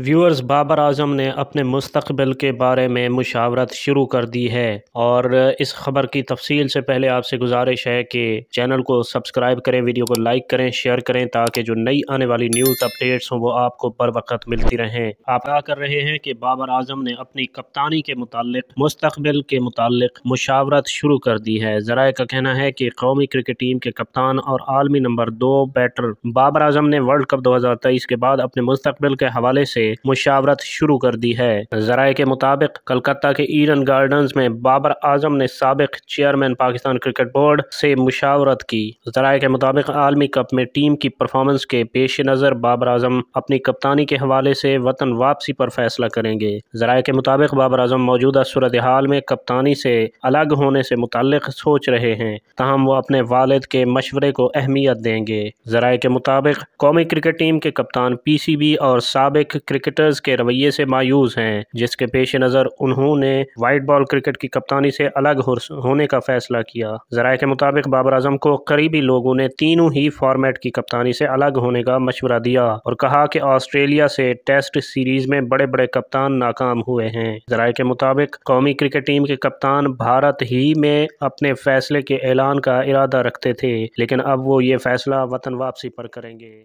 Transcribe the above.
viewers Babar आजम ने अपने मुस्तबिल के बारे में मुशावरत शुरू कर दी है और इस खबर की तफसील से पहले आपसे गुजारिश है कि चैनल को सब्सक्राइब करें वीडियो को लाइक करें शेयर करें ताकि जो नई आने वाली न्यूज़ अपडेट्स हों वो आपको बर वक्त मिलती रहें आप क्या कर रहे हैं कि बाबर आजम ने अपनी कप्तानी के मुतल मुस्तबिल के मुतल मुशावरत शुरू कर दी है ज़रा का कहना है कि कौमी क्रिकेट टीम के कप्तान और आलमी नंबर दो बैटर बाबर आजम ने वर्ल्ड कप दो हज़ार तेईस के बाद अपने मुस्तबिल के हवाले से मुशावरत शुरू कर दी है जराये के मुताबिक कलकत्ता के ईडन गार्डन में बाबर आजम ने सबक चेयरमैन पाकिस्तान क्रिकेट बोर्ड से मुशावरत की जराये के मुताबिक आलमी कप में टीम की परफॉर्मेंस के पेश नज़र बाबर आजम अपनी कप्तानी के हवाले से वतन वापसी पर फैसला करेंगे जराये के मुताबिक बाबर आजम मौजूदा सूरत हाल में कप्तानी से अलग होने से मुतल सोच रहे हैं तहम वो अपने वालद के मशवरे को अहमियत देंगे जराये के मुताबिक कौमी क्रिकेट टीम के कप्तान पी सी बी और सबक क्रिकेटर्स के रवैये से मायूस हैं जिसके पेश नज़र उन्होंने वाइट बॉल क्रिकेट की कप्तानी से अलग होने का फैसला किया जराये के मुताबिक बाबर आजम को करीबी लोगों ने तीनों ही फॉर्मेट की कप्तानी से अलग होने का मशवरा दिया और कहा कि ऑस्ट्रेलिया से टेस्ट सीरीज में बड़े बड़े कप्तान नाकाम हुए हैं जराये के मुताबिक कौमी क्रिकेट टीम के कप्तान भारत ही में अपने फैसले के ऐलान का इरादा रखते थे लेकिन अब वो ये फैसला वतन वापसी पर करेंगे